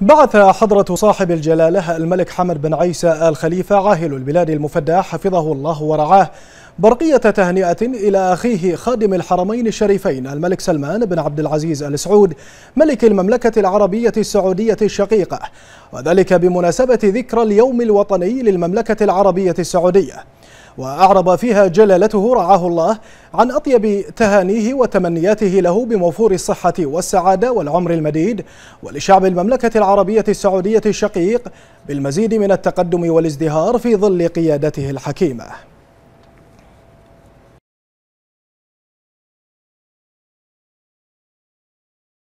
بعث حضرة صاحب الجلالة الملك حمد بن عيسى آل خليفة عاهل البلاد المفدى حفظه الله ورعاه برقية تهنئة إلى أخيه خادم الحرمين الشريفين الملك سلمان بن عبد العزيز آل سعود ملك المملكة العربية السعودية الشقيقة وذلك بمناسبة ذكرى اليوم الوطني للمملكة العربية السعودية وأعرب فيها جلالته رعاه الله عن أطيب تهانيه وتمنياته له بموفور الصحة والسعادة والعمر المديد ولشعب المملكة العربية السعودية الشقيق بالمزيد من التقدم والازدهار في ظل قيادته الحكيمة